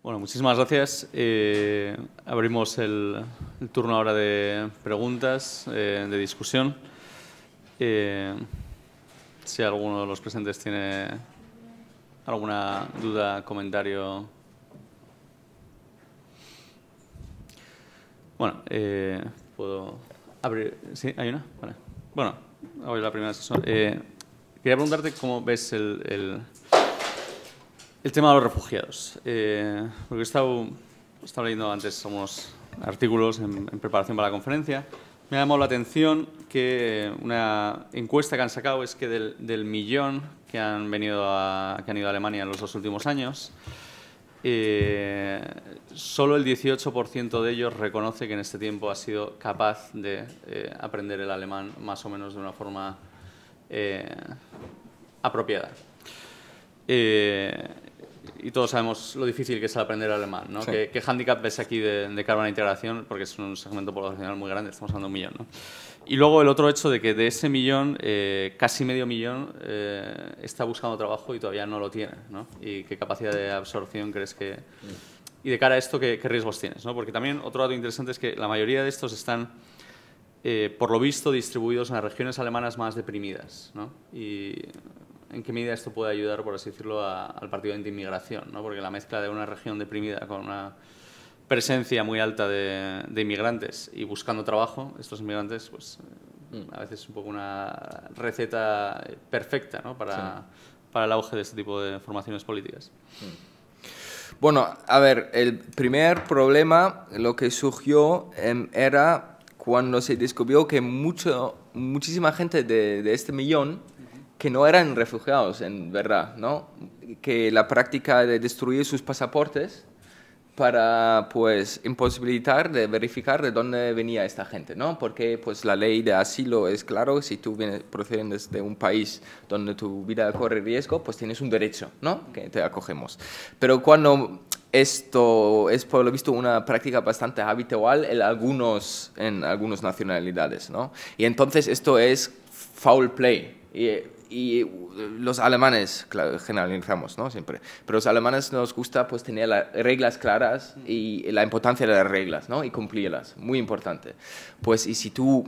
Bueno, muchísimas gracias. Eh, abrimos el, turno ahora de preguntas, eh, de discusión. Eh, si alguno de los presentes tiene alguna duda, comentario. Bueno, puedo abrir. ¿Sí? ¿Hay una? Vale. Bueno, hoy la primera sesión. quería preguntarte cómo ves el, el el tema de los refugiados. Eh, porque he estado, leyendo antes algunos artículos en, preparación para la conferencia. Me ha llamado la atención que una encuesta que han sacado es que del, millón que han, venido que han ido a Alemania en los dos últimos años, eh, solo el 18% de ellos reconoce que en este tiempo ha sido capaz de eh, aprender el alemán más o menos de una forma apropiada y todos sabemos lo difícil que es aprender alemán, ¿no? ¿Qué, ¿Qué, handicap ves aquí de, cara a la integración? Porque es un segmento poblacional muy grande, estamos hablando de un millón, ¿no? Y luego el otro hecho de que de ese millón, eh, casi medio millón eh, está buscando trabajo y todavía no lo tiene, ¿no? ¿Y qué capacidad de absorción crees que...? Y de cara a esto, ¿qué, riesgos tienes? ¿no? Porque también otro dato interesante es que la mayoría de estos están... Eh, por lo visto, distribuidos en las regiones alemanas más deprimidas. ¿no? Y en qué medida esto puede ayudar, por así decirlo, al partido de inmigración, ¿no? porque la mezcla de una región deprimida con una presencia muy alta de, inmigrantes y buscando trabajo, estos inmigrantes, pues eh, mm. a veces es un poco una receta perfecta ¿no? para, el auge de este tipo de formaciones políticas. Mm. Bueno, a ver, el primer problema, lo que surgió em, era cuando se descubrió que mucho, muchísima gente de, de este millón que no eran refugiados en verdad, ¿no? Que la práctica de destruir sus pasaportes para pues imposibilitar de verificar de dónde venía esta gente, ¿no? Porque pues la ley de asilo es claro, si tú vienes, procedes de un país donde tu vida corre riesgo, pues tienes un derecho, ¿no? Que te acogemos. Pero cuando esto es por lo visto una práctica bastante habitual en algunos en algunas nacionalidades, ¿no? Y entonces esto es foul play. Y, y uh, los alemanes, generalizamos, ¿no? Siempre. Pero los alemanes nos gusta pues tener las reglas claras y la importancia de las reglas, ¿no? Y cumplirlas, muy importante. Pues y si tú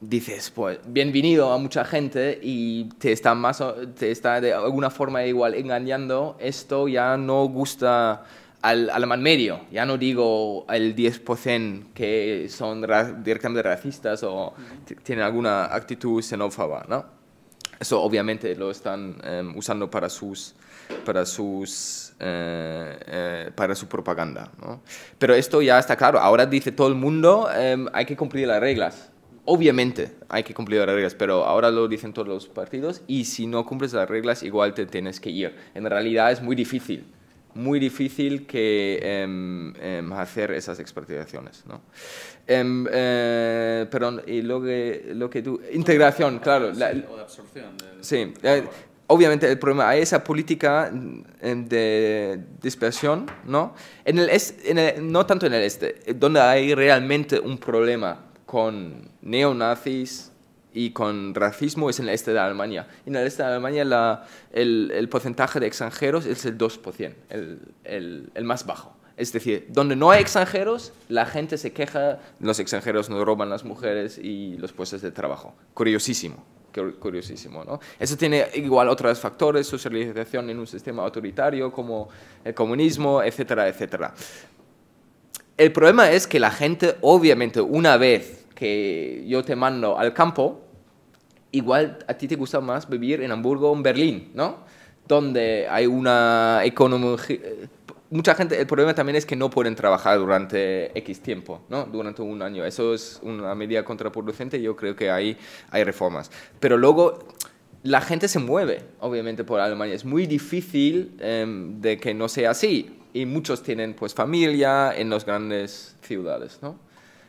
dices, pues, bienvenido a mucha gente y te está, más, te está de alguna forma igual engañando, esto ya no gusta al alemán medio. Ya no digo el 10% que son directamente racistas o tienen alguna actitud xenófoba, ¿no? Eso obviamente lo están em, usando para sus para sus eh, eh, para su propaganda. ¿no? Pero esto ya está claro. Ahora dice todo el mundo em, hay que cumplir las reglas. Obviamente hay que cumplir las reglas, pero ahora lo dicen todos los partidos y si no cumples las reglas igual te tienes que ir. En realidad es muy difícil muy difícil que em, em, hacer esas expatriaciones. ¿no? Em, eh, perdón, y lo que, lo que tú... Integración, claro. o absorción. sí. Eh, obviamente el problema hay esa política de dispersión, ¿no? En el, en el no tanto en el este, eh, donde hay realmente un problema con neonazis, y con racismo es en el este de Alemania. Y En el este de Alemania el, el, porcentaje de extranjeros es el 2%, el, el, el, más bajo. Es decir, donde no hay extranjeros, la gente se queja, los extranjeros nos roban las mujeres y los puestos de trabajo. Curiosísimo, curiosísimo, ¿no? Eso tiene igual otros factores, socialización en un sistema autoritario como el comunismo, etcétera, etcétera. El problema es que la gente, obviamente, una vez que yo te mando al campo, igual a ti te gusta más vivir en Hamburgo o en Berlín, ¿no? Donde hay una economía... Eh, mucha gente, el problema también es que no pueden trabajar durante X tiempo, ¿no? Durante un año. Eso es una medida contraproducente, y yo creo que ahí hay reformas. Pero luego la gente se mueve, obviamente, por Alemania. Es muy difícil em, de que no sea así. Y muchos tienen, pues, familia en las grandes ciudades, ¿no?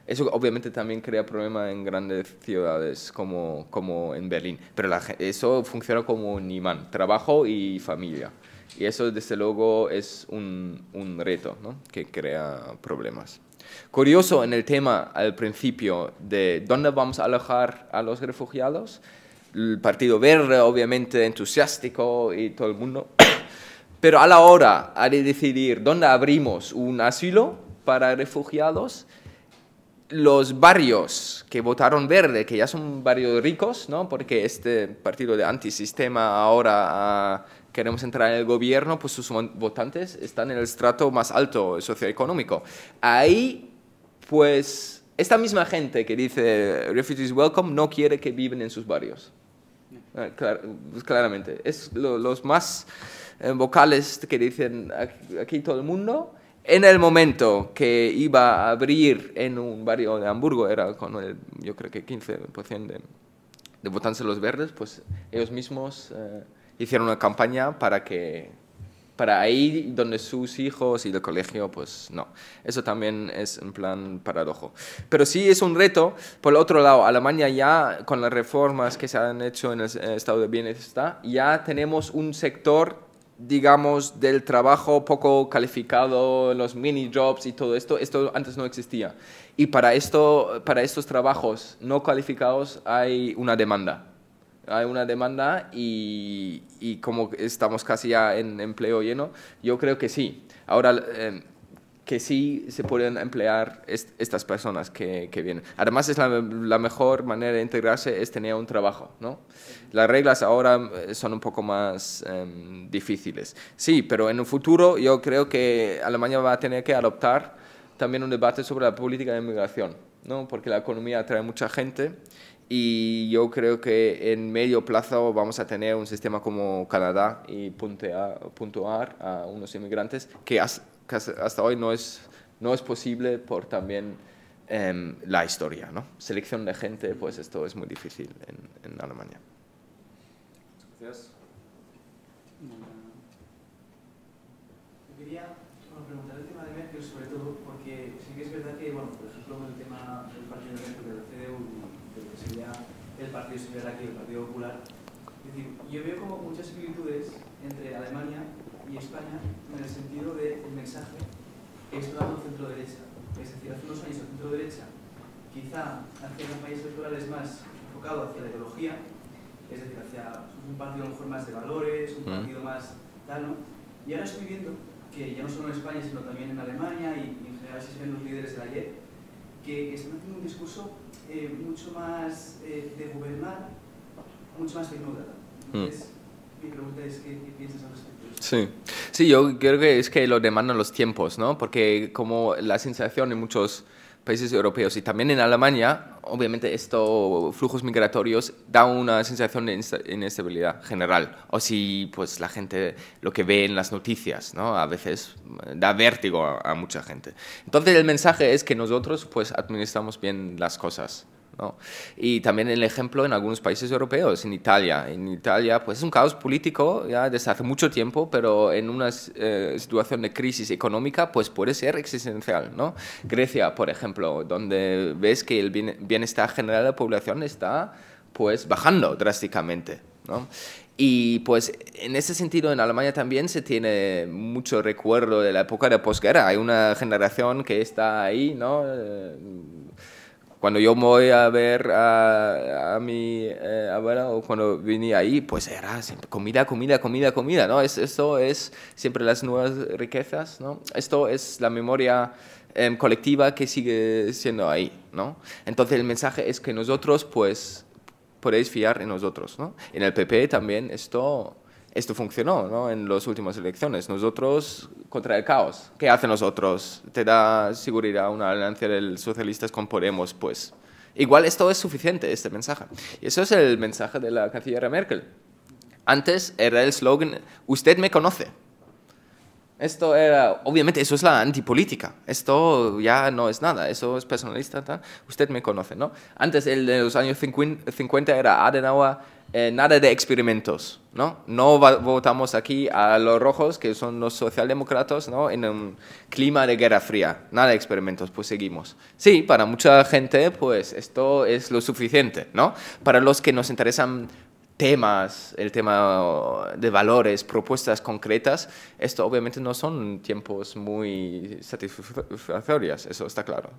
Eso obviamente también crea problemas en grandes ciudades como, en Berlín, pero eso funciona como un imán, trabajo y familia. Y eso desde luego es un, reto que crea problemas. Curioso en el tema al principio de dónde vamos a alojar a los refugiados, el Partido Verde obviamente entusiástico y todo el mundo, pero a la hora de decidir dónde abrimos un asilo para refugiados, los barrios que votaron verde, que ya son barrios ricos, ¿no? porque este partido de antisistema ahora ah, queremos entrar en el gobierno, pues sus votantes están en el estrato más alto socioeconómico. Ahí, pues, esta misma gente que dice Refugees Welcome no quiere que viven en sus barrios. Ah, pues claramente, es los más eh, vocales que dicen aquí todo el mundo en el momento que iba a abrir en un barrio de Hamburgo, era con el, yo creo que 15% de, de los verdes, pues ellos mismos eh, hicieron una campaña para que para ahí donde sus hijos y el colegio, pues no. Eso también es un plan paradojo. Pero sí es un reto. Por otro lado, Alemania ya, con las reformas que se han hecho en el estado de bienestar, ya tenemos un sector digamos, del trabajo poco calificado, los mini jobs y todo esto, esto antes no existía. Y para, esto, para estos trabajos no calificados hay una demanda. Hay una demanda y, como estamos casi ya en empleo lleno, yo creo que sí. Ahora, em, que sí se pueden emplear estas personas que, vienen. Además, es la, mejor manera de integrarse es tener un trabajo, ¿no? Las reglas ahora eh, son un poco más em, difíciles. Sí, pero en el futuro yo creo que Alemania va a tener que adoptar también un debate sobre la política de inmigración, ¿no? Porque la economía atrae mucha gente y yo creo que en medio plazo vamos a tener un sistema como Canadá y puntear, puntuar a unos inmigrantes que hasta hoy no es, no es posible por también eh, la historia, ¿no? Selección de gente, pues esto es muy difícil en, en Alemania. Gracias. Yo quería bueno, preguntar el tema de Merkel, sobre todo porque sí que es verdad que, bueno, por ejemplo, el tema del partido de Merkel, del CDU, de lo que sería el partido, si aquí, el Partido Popular, es decir, yo veo como muchas similitudes entre Alemania y España en el sentido de el mensaje que está dando centro-derecha. Es decir, hace unos años el centro-derecha quizá hacia países electorales más enfocado hacia la ideología, es decir, hacia un partido a lo mejor más de valores, un mm. partido más tal, ¿no? Y ahora estoy viendo que ya no solo en España, sino también en Alemania y, en general si se ven los líderes de ayer que están haciendo un discurso eh, mucho más eh, de gobernar, mucho más tecnócrata. Mm. Entonces, mi pregunta es, ¿qué, piensas respecto? Sí. sí, yo creo que es que lo demandan los tiempos, ¿no? Porque como la sensación en muchos países europeos y también en Alemania, obviamente estos flujos migratorios dan una sensación de inestabilidad general. O si pues la gente lo que ve en las noticias, ¿no? A veces eh, da vértigo a, a mucha gente. Entonces el mensaje es que nosotros pues administramos bien las cosas. Y también el ejemplo en algunos países europeos, en Italia. En Italia, pues es un caos político desde hace mucho tiempo, pero en una eh, situación de crisis económica, pues puede ser existencial, ¿no? Grecia, por ejemplo, donde ves que el bienestar general de la población está pues bajando drásticamente, Y pues en ese sentido en Alemania también se tiene mucho recuerdo de la época de posguerra. Hay una generación que está ahí, ¿no? Eh, cuando yo voy a ver a, a mi eh, abuela o cuando vine ahí, pues era siempre comida, comida, comida, comida, ¿no? Es, esto es siempre las nuevas riquezas, ¿no? Esto es la memoria em, colectiva que sigue siendo ahí, ¿no? Entonces el mensaje es que nosotros, pues, podéis fiar en nosotros, ¿no? En el PP también esto esto funcionó ¿no? en las últimas elecciones. Nosotros contra el caos. ¿Qué hacen nosotros? Te da seguridad una alianza de socialistas con Podemos, pues. Igual esto es suficiente, este mensaje. Y eso es el mensaje de la canciller Merkel. Antes era el slogan, usted me conoce. Esto era, obviamente, eso es la antipolítica. Esto ya no es nada, eso es personalista. Usted me conoce, ¿no? Antes, el de los años 50 era Adenauer, eh, nada de experimentos, ¿no? No votamos aquí a los rojos, que son los socialdemócratas, ¿no? En un clima de guerra fría, nada de experimentos, pues seguimos. Sí, para mucha gente, pues esto es lo suficiente, ¿no? Para los que nos interesan temas, el tema de valores, propuestas concretas, esto obviamente no son tiempos muy satisfactorios, eso está claro.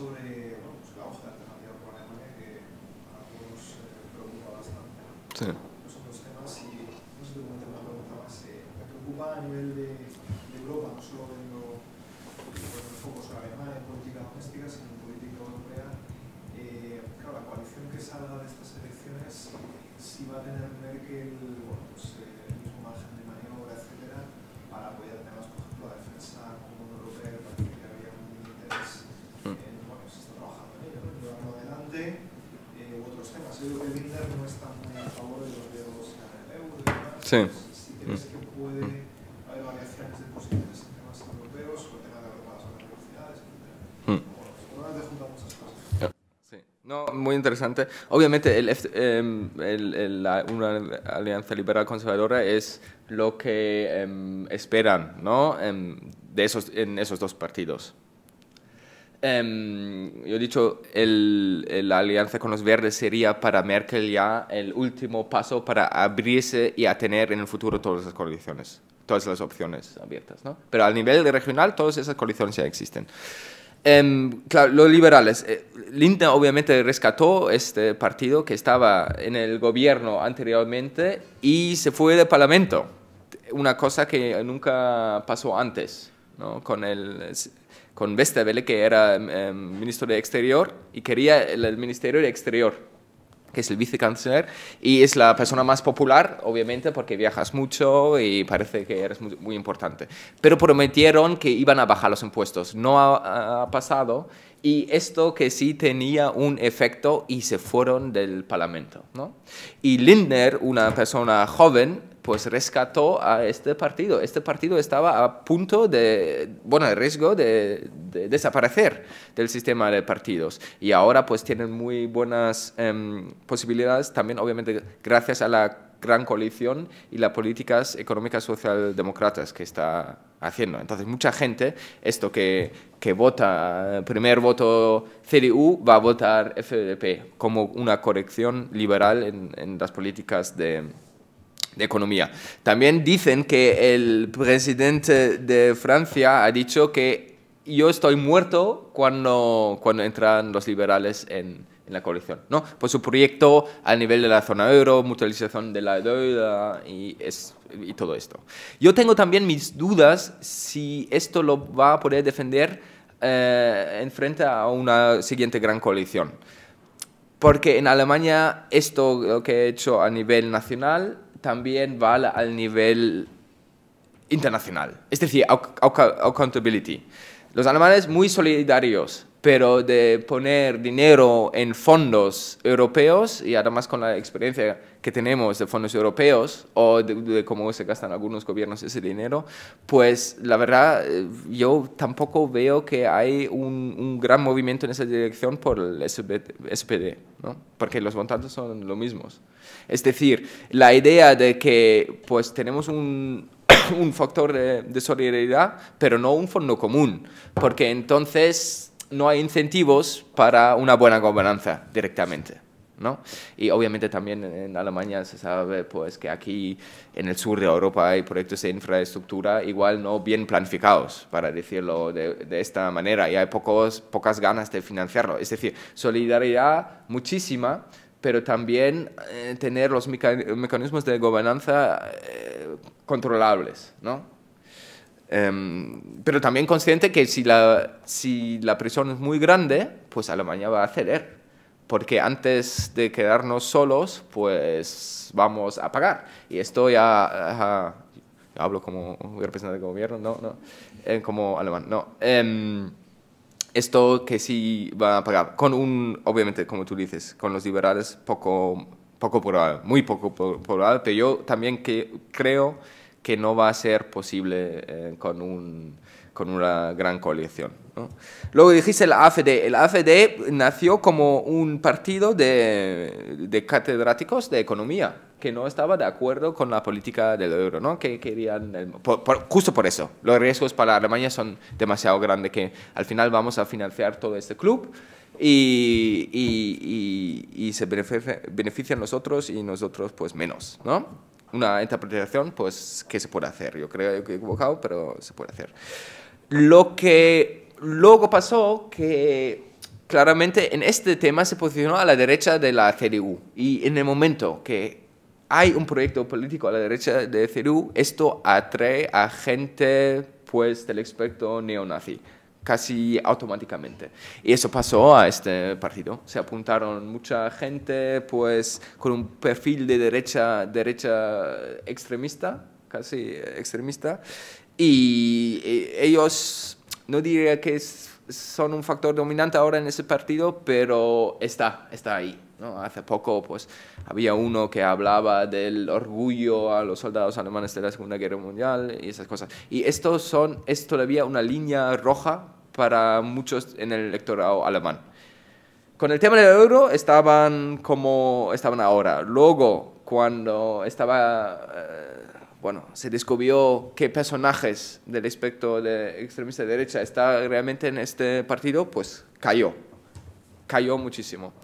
sobre eh, bueno, pues, la hoja de la tecnología programática que algunos eh, preocupa bastante. Sí. Sí. Mm. Si crees que puede mm. haber variaciones mm. de posiciones entre más europeos o tener agrupadas a las velocidades, etc. Seguramente junta muchas cosas. Sí. No, muy interesante. Obviamente, el, em, el, el, la, una alianza liberal conservadora es lo que eh, esperan ¿no? en, em, de esos, en esos dos partidos. Em, yo he dicho, la alianza con los verdes sería para Merkel ya el último paso para abrirse y a tener en el futuro todas las coaliciones, todas las opciones abiertas. ¿no? Pero a nivel regional, todas esas coaliciones ya existen. Em, los liberales. Eh, Linda obviamente rescató este partido que estaba en el gobierno anteriormente y se fue del Parlamento. Una cosa que nunca pasó antes. ¿no? Con el, con Vestevele, que era em, em, ministro de Exterior, y quería el, Ministerio de Exterior, que es el vicecanciller, y es la persona más popular, obviamente, porque viajas mucho y parece que eres muy, importante. Pero prometieron que iban a bajar los impuestos. No ha, pasado. Y esto que sí tenía un efecto y se fueron del Parlamento. ¿no? Y Lindner, una persona joven, pues rescató a este partido. Este partido estaba a punto de, bueno, de riesgo de, desaparecer del sistema de partidos. Y ahora pues tienen muy buenas em, posibilidades, también obviamente gracias a la gran coalición y las políticas económicas socialdemócratas que está haciendo. Entonces, mucha gente, esto que, que vota, eh, primer voto CDU, va a votar FDP como una corrección liberal en las políticas de, de economía. También dicen que el presidente de Francia ha dicho que yo estoy muerto cuando, cuando entran los liberales en, en la coalición, ¿no? Por su proyecto a nivel de la zona euro, mutualización de la deuda y, es, y todo esto. Yo tengo también mis dudas si esto lo va a poder defender eh, en frente a una siguiente gran coalición. Porque en Alemania esto lo que he hecho a nivel nacional también vale al nivel internacional. Es decir, accountability. Los alemanes muy solidarios, pero de poner dinero en fondos europeos y además con la experiencia que tenemos de fondos europeos o de, cómo se gastan algunos gobiernos ese dinero, pues la verdad eh, yo tampoco veo que hay un, gran movimiento en esa dirección por el SPD, ¿no? porque los montantes son los mismos. Es decir, la idea de que pues tenemos un, factor de solidaridad, pero no un fondo común, porque entonces no hay incentivos para una buena gobernanza directamente. Y obviamente también en Alemania se sabe pues, que aquí en el sur de Europa hay proyectos de infraestructura igual no bien planificados, para decirlo de, esta manera, y hay pocas ganas de financiarlo. Es decir, solidaridad muchísima, pero también eh, tener los mecanismos de gobernanza eh, controlables, ¿no? Em, pero también consciente que si la, si la presión es muy grande, pues Alemania va a ceder porque antes de quedarnos solos, pues vamos a pagar. Y esto ya, hablo como representante del gobierno, no, no, eh, como alemán, no. Em, esto que sí va a pagar, con un, obviamente, como tú dices, con los liberales poco, poco probable, muy poco probable, pero yo también que, creo que no va a ser posible eh, con un con una gran coalición. Luego dijiste el AFD. El AFD nació como un partido de, de, catedráticos de economía que no estaba de acuerdo con la política del euro, ¿no? que querían, justo por eso, los riesgos para Alemania son demasiado grandes, que al final vamos a financiar todo este club y, se benefician los otros y nosotros pues menos. ¿no? una interpretación pues que se puede hacer. Yo creo que he equivocado, pero se puede hacer. Lo que luego pasó que claramente en este tema se posicionó a la derecha de la CDU y en el momento que hay un proyecto político a la derecha de CDU, esto atrae a gente pues del experto neonazi casi automáticamente. Y eso pasó a este partido. Se apuntaron mucha gente pues con un perfil de derecha, derecha extremista, casi extremista, y eh, ellos, no diría que son un factor dominante ahora en ese partido, pero está, está ahí. ¿no? Hace poco pues, había uno que hablaba del orgullo a los soldados alemanes de la Segunda Guerra Mundial y esas cosas. Y esto son, es todavía una línea roja para muchos en el electorado alemán. Con el tema del euro estaban como estaban ahora. Luego, cuando estaba eh, bueno, se descubrió qué personajes del espectro de extremista derecha está realmente en este partido, pues cayó, cayó muchísimo.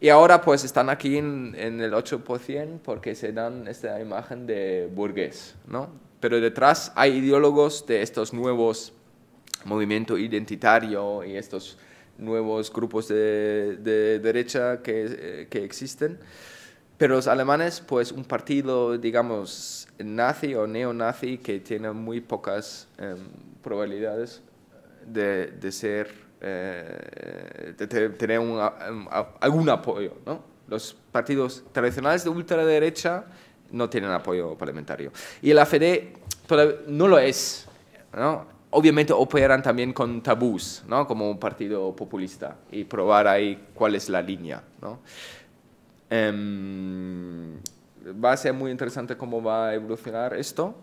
Y ahora pues están aquí en, el 8% porque se dan esta imagen de burgués, ¿no? Pero detrás hay ideólogos de estos nuevos movimientos identitarios y estos nuevos grupos de, derecha que eh, existen. Pero los alemanes, pues un partido, digamos, nazi o neonazi que tiene muy pocas em, probabilidades de, de ser, eh, de tener em, algún apoyo, ¿no? Los partidos tradicionales de ultraderecha no tienen apoyo parlamentario. Y el AFD no lo es, ¿no? obviamente operan también con tabús, ¿no? como un partido populista, y probar ahí cuál es la línea. ¿no? Em, va a ser muy interesante cómo va a evolucionar esto,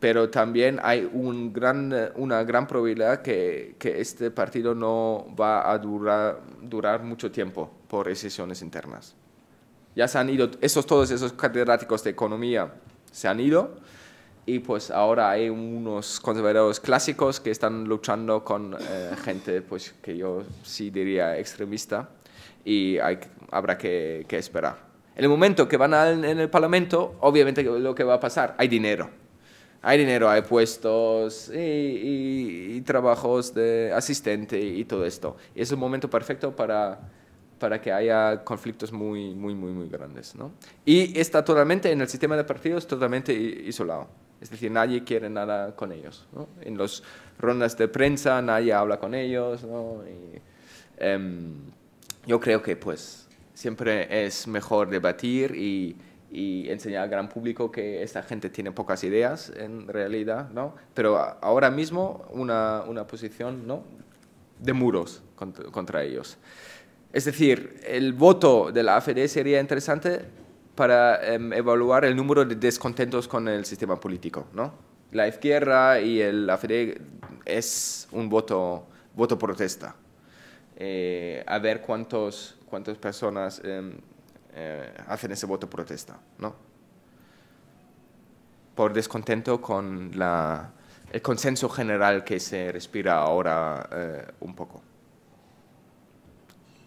pero también hay una gran probabilidad que, este partido no va a durar, mucho tiempo por recesiones internas. Ya se han ido, esos, todos esos catedráticos de economía se han ido y pues ahora hay unos conservadores clásicos que están luchando con eh, gente pues que yo sí diría extremista y hay, habrá que, esperar. En el momento que van al, en el Parlamento, obviamente lo que va a pasar, hay dinero. Hay dinero, hay puestos y, trabajos de asistente y todo esto. Y es un momento perfecto para, para que haya conflictos muy, muy, muy, muy grandes. ¿no? Y está totalmente, en el sistema de partidos, totalmente isolado. Es decir, nadie quiere nada con ellos. En las rondas de prensa nadie habla con ellos. Y, em, yo creo que pues siempre es mejor debatir y, enseñar al gran público que esta gente tiene pocas ideas en realidad, ¿no? Pero ahora mismo una, posición, ¿no? De muros contra, ellos. Es decir, el voto de la AFD sería interesante para em, evaluar el número de descontentos con el sistema político, ¿no? La izquierda y el AFD es un voto, voto protesta eh, a ver cuántos, cuántas personas em, eh, hacen ese voto protesta, ¿no? Por descontento con la, el consenso general que se respira ahora eh, un poco.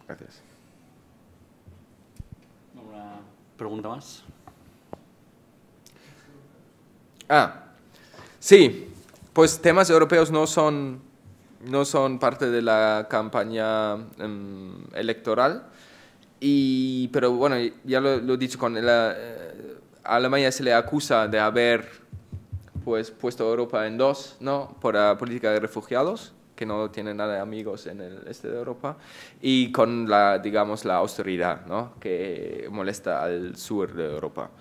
Gracias. ¿Una pregunta más? Ah, sí, pues temas europeos no son no son parte de la campaña em, electoral. Y, pero bueno, ya lo, he dicho, con eh, a Alemania se le acusa de haber pues, puesto a Europa en dos, ¿no? Por la política de refugiados, que no tiene nada de amigos en el este de Europa, y con la, digamos, la austeridad, ¿no? Que molesta al sur de Europa.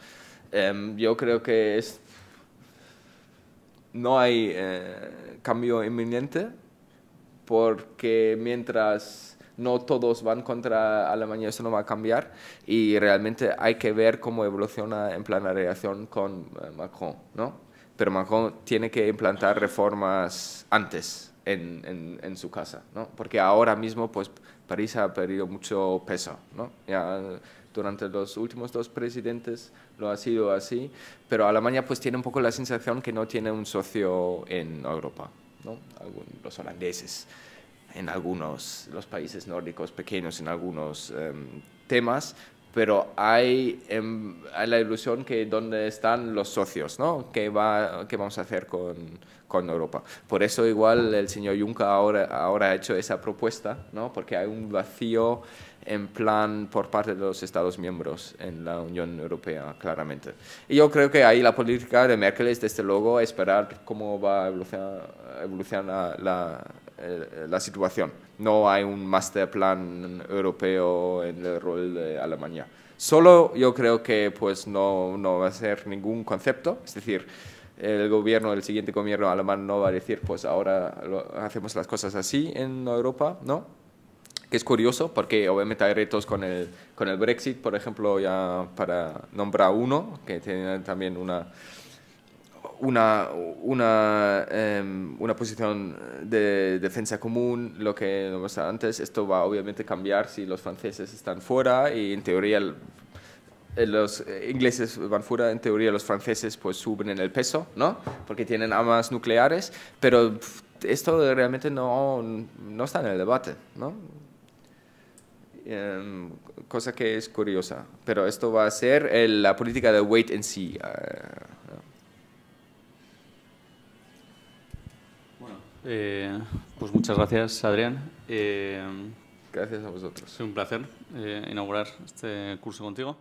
Em, yo creo que es, no hay eh, cambio inminente porque mientras no todos van contra Alemania, eso no va a cambiar y realmente hay que ver cómo evoluciona en plan relación con eh, Macron, ¿no? Pero Macron tiene que implantar reformas antes en, su casa, ¿no? Porque ahora mismo, pues, París ha perdido mucho peso, ¿no? Ya durante los últimos dos presidentes lo ha sido así, pero Alemania, pues, tiene un poco la sensación que no tiene un socio en Europa los holandeses, en algunos, los países nórdicos pequeños en algunos em, temas, pero em, hay, la ilusión que dónde están los socios, ¿no? ¿Qué, va, qué vamos a hacer con, con, Europa? Por eso igual el señor Juncker ahora, ahora ha hecho esa propuesta, ¿no? Porque hay un vacío en plan por parte de los Estados miembros en la Unión Europea, claramente. Y yo creo que ahí la política de Merkel es, desde luego, esperar cómo va a evolucionar, eh, la, situación. No hay un master plan europeo en el rol de Alemania. Solo yo creo que pues, no, no va a ser ningún concepto, es decir, el gobierno, el siguiente gobierno alemán no va a decir, pues ahora hacemos las cosas así en Europa, ¿no? que es curioso porque obviamente hay retos con el, con el Brexit, por ejemplo, ya para nombrar uno, que tiene también una una, una, em, una posición de defensa común, lo que antes. Esto va obviamente a cambiar si los franceses están fuera y en teoría eh, los ingleses van fuera, en teoría los franceses pues suben en el peso, ¿no? Porque tienen armas nucleares, pero esto realmente no, no está en el debate, ¿no? Em, cosa que es curiosa, pero esto va a ser la política de wait and see. Eh, bueno, eh, pues muchas gracias, Adrián. Eh, gracias a vosotros. Es un placer inaugurar este curso contigo.